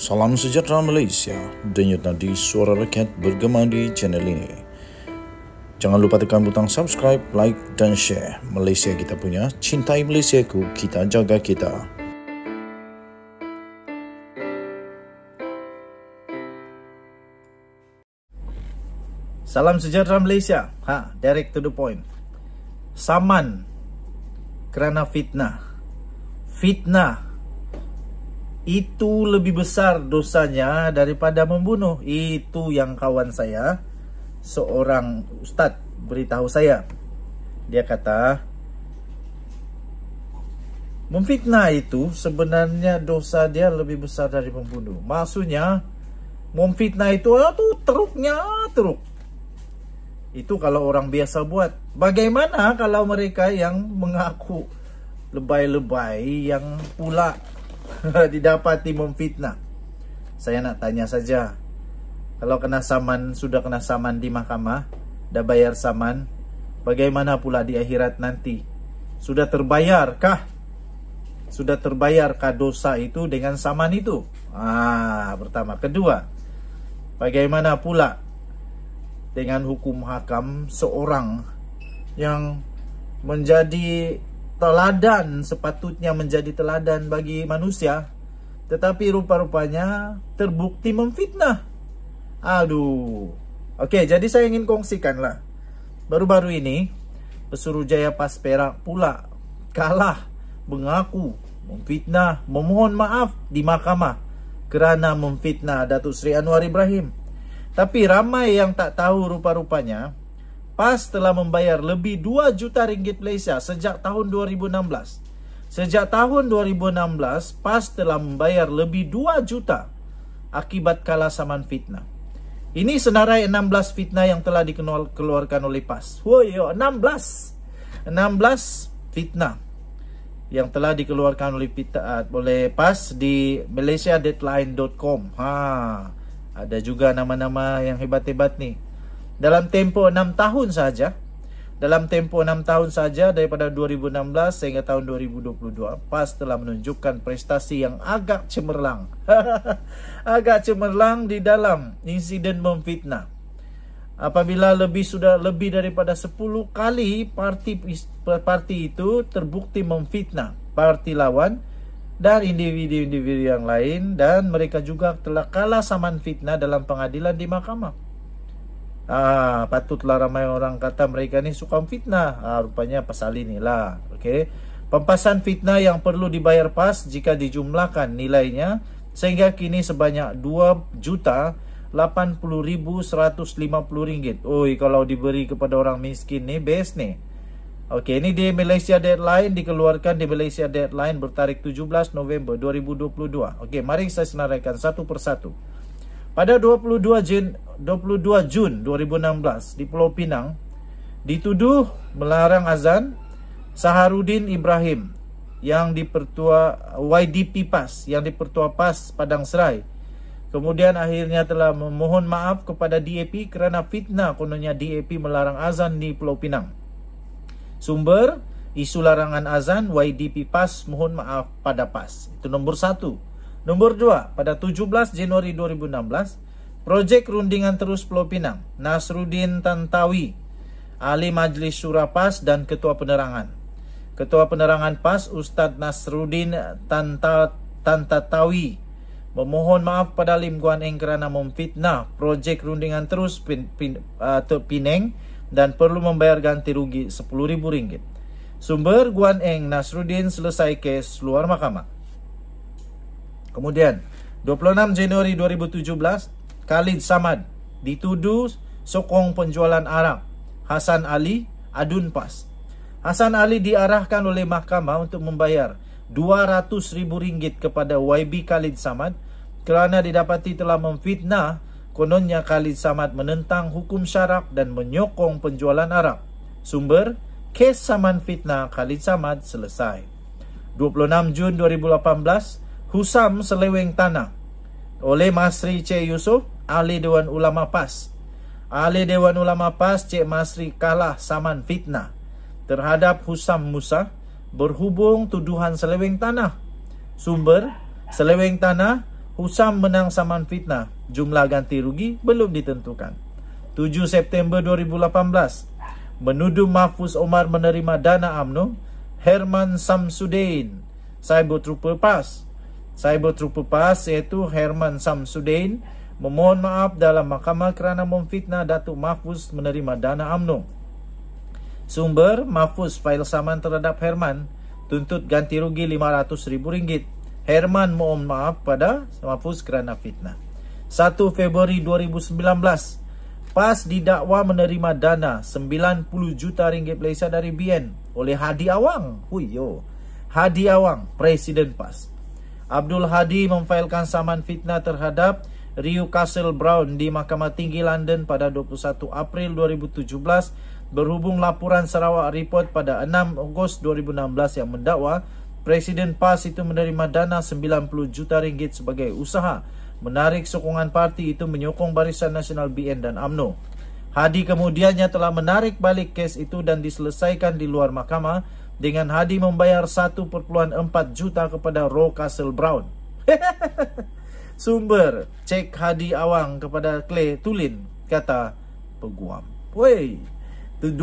Salam sejahtera Malaysia. Denyut nadi suara rakyat bergema di channel ini. Jangan lupa tekan butang subscribe, like dan share. Malaysia kita punya, cintai Malaysia ku, kita jaga kita. Salam sejahtera Malaysia. Ha, direct to the point. Saman kerana fitnah. Fitnah itu lebih besar dosanya daripada membunuh itu yang kawan saya seorang ustaz beritahu saya dia kata memfitnah itu sebenarnya dosa dia lebih besar dari membunuh maksudnya memfitnah itu itu ah, teruknya teruk itu kalau orang biasa buat bagaimana kalau mereka yang mengaku lebay-lebay yang pula didapati memfitnah. Saya nak tanya saja. Kalau kena saman, sudah kena saman di mahkamah, dah bayar saman, bagaimana pula di akhirat nanti? Sudah terbayarkah? Sudah terbayarkah dosa itu dengan saman itu? Ah, pertama. Kedua, bagaimana pula dengan hukum hakam seorang yang menjadi teladan sepatutnya menjadi teladan bagi manusia tetapi rupa-rupanya terbukti memfitnah aduh oke jadi saya ingin kongsikan lah. baru-baru ini pesuruh jaya pas perak pula kalah mengaku memfitnah memohon maaf di mahkamah kerana memfitnah Datuk Sri Anwar Ibrahim tapi ramai yang tak tahu rupa-rupanya PAS telah membayar lebih 2 juta ringgit Malaysia sejak tahun 2016. Sejak tahun 2016, PAS telah membayar lebih 2 juta akibat kalah saman fitnah. Ini senarai 16 fitnah yang telah dikeluarkan oleh PAS. yo, 16. 16 fitnah yang telah dikeluarkan oleh oleh PAS di malaysiadeadline.com. Ha. Ada juga nama-nama yang hebat-hebat nih dalam tempo 6 tahun saja dalam tempo 6 tahun saja daripada 2016 sehingga tahun 2022 PAS telah menunjukkan prestasi yang agak cemerlang agak cemerlang di dalam insiden memfitnah apabila lebih sudah lebih daripada 10 kali parti parti itu terbukti memfitnah parti lawan dan individu-individu yang lain dan mereka juga telah kalah saman fitnah dalam pengadilan di mahkamah Ah, patutlah ramai orang kata mereka ni suka fitnah. Ah, rupanya pasal inilah. Okey. Pampasan fitnah yang perlu dibayar PAS jika dijumlahkan nilainya sehingga kini sebanyak 2 juta 80,150 ringgit. Oi, kalau diberi kepada orang miskin ni best ni. Okey, ini di Malaysia deadline dikeluarkan di Malaysia deadline bertarik 17 November 2022. Okey, mari saya senaraikan satu persatu. Pada 22 Jun, 22 Jun 2016 di Pulau Pinang dituduh melarang azan Saharudin Ibrahim yang di pertua YDP PAS yang di pertua PAS Padang Serai. Kemudian akhirnya telah memohon maaf kepada DAP kerana fitnah kononnya DAP melarang azan di Pulau Pinang. Sumber isu larangan azan YDP PAS mohon maaf pada PAS. Itu nombor satu. Nombor 2, pada 17 Januari 2016, projek rundingan terus Pulau Pinang, Nasruddin Tantawi, ahli Majlis Surah PAS dan Ketua Penerangan. Ketua Penerangan PAS Ustaz Nasrudin Tantatawi memohon maaf pada Lim Guan Eng kerana memfitnah projek rundingan terus pin, uh, dan perlu membayar ganti rugi RM10,000. Sumber Guan Eng Nasrudin selesai kes luar mahkamah. Kemudian 26 Januari 2017 Khalid Samad dituduh sokong penjualan arak Hasan Ali adun pas Hasan Ali diarahkan oleh mahkamah untuk membayar RM200,000 kepada YB Khalid Samad kerana didapati telah memfitnah kononnya Khalid Samad menentang hukum syarak dan menyokong penjualan arak. Sumber, kes saman fitnah Khalid Samad selesai. 26 Jun 2018, Husam selewing Tanah oleh Masri C Yusuf, Ahli Dewan Ulama PAS. Ahli Dewan Ulama PAS C Masri kalah saman fitnah terhadap Husam Musa berhubung tuduhan selewing Tanah. Sumber selewing Tanah Husam menang saman fitnah. Jumlah ganti rugi belum ditentukan. 7 September 2018 menuduh Mahfuz Omar menerima dana UMNO Herman Samsudin Cyber Trooper PAS Cyber Trooper PAS iaitu Herman Samsudin memohon maaf dalam mahkamah kerana memfitnah Datuk Mahfuz menerima dana UMNO. Sumber Mahfuz fail saman terhadap Herman tuntut ganti rugi RM500,000. Herman mohon maaf pada Mahfuz kerana fitnah. 1 Februari 2019, PAS didakwa menerima dana RM90 juta ringgit Malaysia dari BN oleh Hadi Awang. Hui yo. Hadi Awang, Presiden PAS. Abdul Hadi memfailkan saman fitnah terhadap Rio Castle Brown di Mahkamah Tinggi London pada 21 April 2017 berhubung laporan Sarawak Report pada 6 Ogos 2016 yang mendakwa Presiden PAS itu menerima dana 90 juta ringgit sebagai usaha menarik sokongan parti itu menyokong Barisan Nasional BN dan AMNO. Hadi kemudiannya telah menarik balik kes itu dan diselesaikan di luar mahkamah dengan Hadi membayar 1.4 juta kepada Ro Castle Brown. Sumber cek Hadi Awang kepada Clay Tulin kata peguam. Woi, 12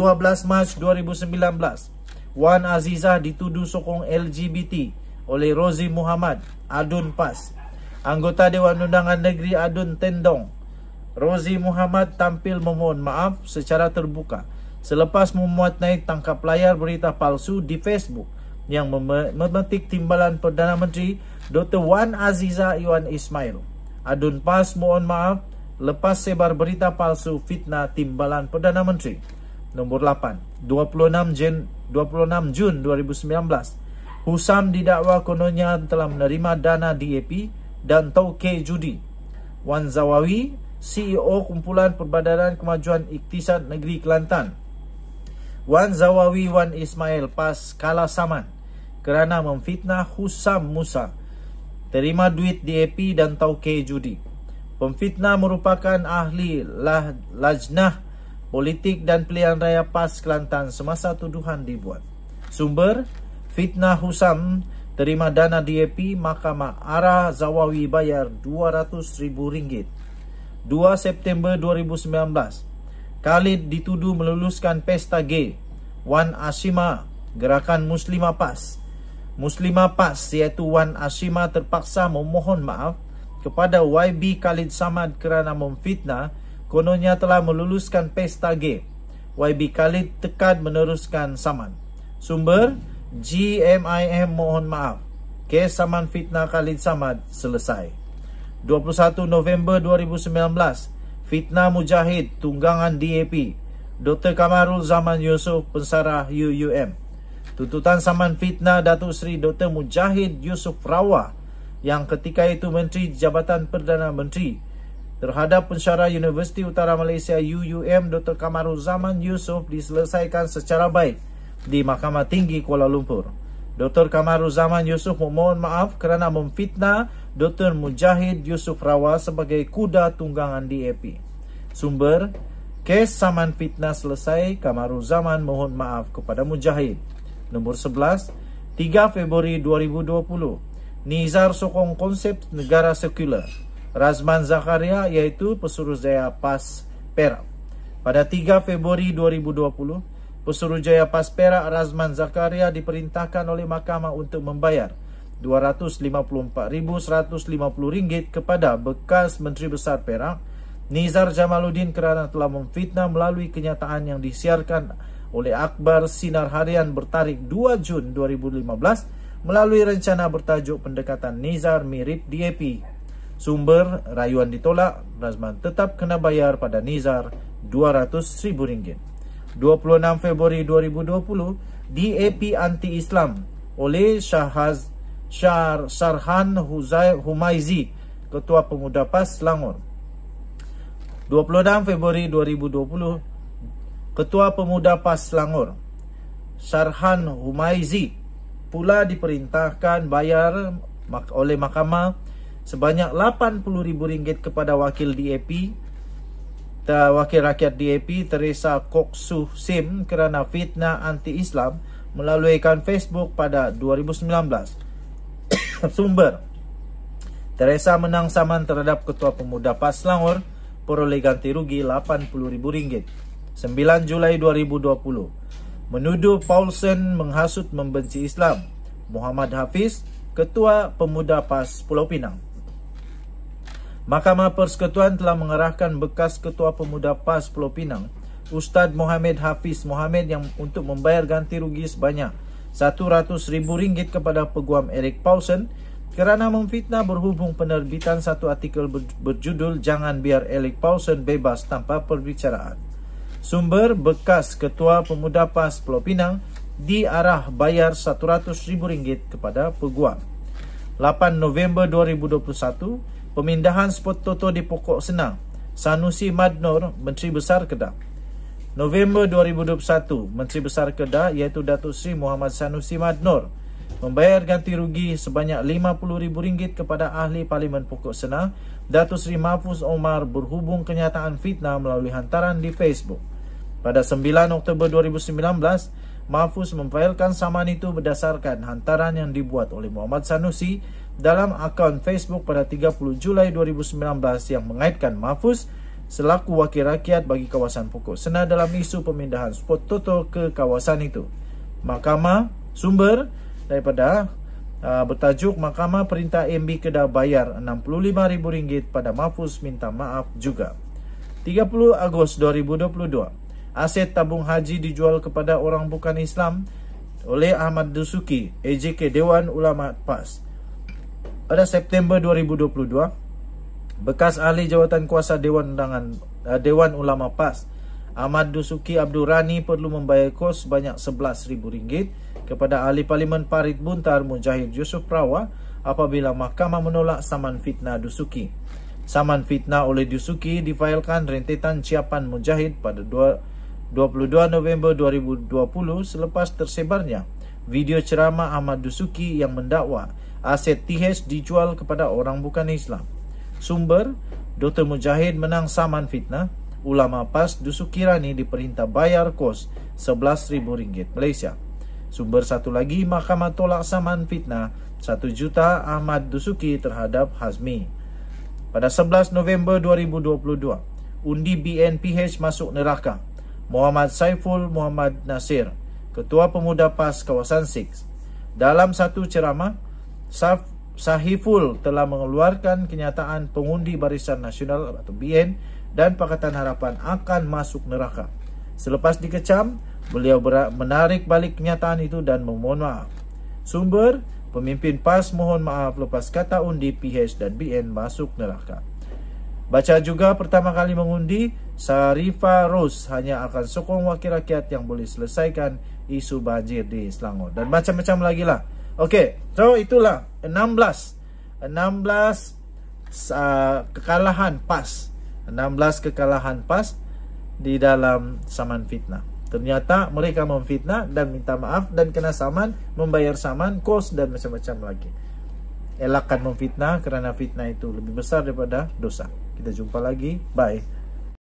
Mac 2019, Wan Aziza dituduh sokong LGBT oleh Rozi Muhammad Adun Pas. Anggota Dewan Undangan Negeri Adun Tendong, Rozi Muhammad tampil memohon maaf secara terbuka selepas memuat naik tangkap layar berita palsu di Facebook yang memetik timbalan Perdana Menteri Dr. Wan Aziza Iwan Ismail. Adun PAS mohon maaf lepas sebar berita palsu fitnah timbalan Perdana Menteri. Nombor 8, 26, Jan, 26 Jun 2019, Husam didakwa kononnya telah menerima dana DAP dan Tauke Judi. Wan Zawawi, CEO Kumpulan Perbadanan Kemajuan Iktisad Negeri Kelantan, Wan Zawawi Wan Ismail pas kalah saman kerana memfitnah Husam Musa. Terima duit di EP dan tauke judi. Pemfitnah merupakan ahli lah, lajnah politik dan pilihan raya PAS Kelantan semasa tuduhan dibuat. Sumber, fitnah Husam terima dana DAP Mahkamah Ara Zawawi bayar RM200,000. 2 September 2019, Khalid dituduh meluluskan pesta gay Wan Asima Gerakan Muslimah PAS Muslimah PAS iaitu Wan Asima terpaksa memohon maaf kepada YB Khalid Samad kerana memfitnah kononnya telah meluluskan pesta gay. YB Khalid tekad meneruskan saman Sumber GMIM mohon maaf. Kes Saman fitnah Khalid Samad selesai. 21 November 2019 Fitnah Mujahid, Tunggangan DAP, Dr. Kamarul Zaman Yusof, Pensarah UUM. Tuntutan saman fitnah Datuk Seri Dr. Mujahid Yusof Rawa yang ketika itu Menteri Jabatan Perdana Menteri terhadap Pensyarah Universiti Utara Malaysia UUM Dr. Kamarul Zaman Yusof diselesaikan secara baik di Mahkamah Tinggi Kuala Lumpur. Dr. Kamaru Zaman Yusuf memohon maaf kerana memfitnah Dr. Mujahid Yusuf Rawa sebagai kuda tunggangan DAP. Sumber, kes saman fitnah selesai, Kamaru Zaman mohon maaf kepada Mujahid. Nombor 11, 3 Februari 2020, Nizar sokong konsep negara sekular. Razman Zakaria iaitu pesuruh Zaya PAS Perak. Pada 3 Februari 2020, Pesuruhjaya Paspera Razman Zakaria diperintahkan oleh mahkamah untuk membayar RM254,150 kepada bekas Menteri Besar Perak Nizar Jamaluddin kerana telah memfitnah melalui kenyataan yang disiarkan oleh Akbar Sinar Harian bertarik 2 Jun 2015 melalui rencana bertajuk pendekatan Nizar mirip DAP. Sumber rayuan ditolak, Razman tetap kena bayar pada Nizar RM200,000. 26 Februari 2020 DAP anti-Islam oleh Shahaz Shar Sarhan Huzai Humaizi Ketua Pemuda PAS Langor. 26 Februari 2020 Ketua Pemuda PAS Langor, Sharhan Humaizi pula diperintahkan bayar oleh mahkamah sebanyak RM80,000 kepada wakil DAP wakil rakyat DAP Teresa Koksu Sim kerana fitnah anti-Islam melalui kan Facebook pada 2019. Sumber Teresa menang saman terhadap Ketua Pemuda Pas Selangor peroleh ganti rugi RM80,000. 9 Julai 2020 Menuduh Paulsen menghasut membenci Islam Muhammad Hafiz, Ketua Pemuda Pas Pulau Pinang Mahkamah Persekutuan telah mengerahkan bekas Ketua Pemuda PAS Pulau Pinang, Ustaz Mohamed Hafiz Mohamed yang untuk membayar ganti rugi sebanyak rm ringgit kepada peguam Eric Paulsen kerana memfitnah berhubung penerbitan satu artikel berjudul Jangan Biar Eric Paulsen Bebas Tanpa Perbicaraan. Sumber bekas Ketua Pemuda PAS Pulau Pinang diarah bayar rm ringgit kepada peguam. 8 November 2021, Pemindahan spot Toto di Pokok Senang Sanusi Madnor, Menteri Besar Kedah November 2021, Menteri Besar Kedah iaitu Datuk Sri Muhammad Sanusi Madnor membayar ganti rugi sebanyak RM50,000 kepada Ahli Parlimen Pokok Senang Datuk Sri Mahfuz Omar berhubung kenyataan fitnah melalui hantaran di Facebook. Pada 9 Oktober 2019, Mahfuz memfailkan saman itu berdasarkan hantaran yang dibuat oleh Muhammad Sanusi dalam akun Facebook pada 30 Julai 2019 yang mengaitkan Mahfuz selaku wakil rakyat bagi kawasan pokok Sena dalam isu pemindahan spot Toto ke kawasan itu. Mahkamah sumber daripada uh, bertajuk Mahkamah Perintah MB Kedah bayar RM65,000 pada Mahfuz minta maaf juga. 30 Agos 2022 Aset tabung haji dijual kepada orang bukan Islam oleh Ahmad Dusuki, EJK Dewan Ulama PAS pada September 2022 bekas ahli jawatan kuasa Dewan Undangan eh, Dewan Ulama PAS Ahmad Dusuki Abdul Rani perlu membayar kos banyak rm ringgit kepada Ahli Parlimen Parit Buntar Mujahid Yusuf Prawa apabila mahkamah menolak saman fitnah Dusuki. Saman fitnah oleh Dusuki difailkan rentetan Ciapan Mujahid pada 22 November 2020 selepas tersebarnya video ceramah Ahmad Dusuki yang mendakwa aset TH dijual kepada orang bukan Islam. Sumber, Dr. Mujahid menang saman fitnah, ulama PAS Dusu Kirani diperintah bayar kos rm ringgit Malaysia. Sumber satu lagi, Mahkamah tolak saman fitnah RM1 juta Ahmad Dusuki terhadap Hazmi. Pada 11 November 2022, undi BNPH masuk neraka. Muhammad Saiful Muhammad Nasir, Ketua Pemuda PAS Kawasan 6. Dalam satu ceramah, Saf, Sahiful telah mengeluarkan kenyataan pengundi Barisan Nasional atau BN dan Pakatan Harapan akan masuk neraka. Selepas dikecam, beliau menarik balik kenyataan itu dan memohon maaf. Sumber, pemimpin PAS mohon maaf lepas kata undi PH dan BN masuk neraka. Baca juga pertama kali mengundi, Sarifa Rose hanya akan sokong wakil rakyat yang boleh selesaikan isu banjir di Selangor. Dan macam-macam lagi lah. Okey, so itulah 16 16 uh, kekalahan pas 16 kekalahan pas di dalam saman fitnah Ternyata mereka memfitnah dan minta maaf dan kena saman Membayar saman, kos dan macam-macam lagi Elakkan memfitnah kerana fitnah itu lebih besar daripada dosa Kita jumpa lagi, bye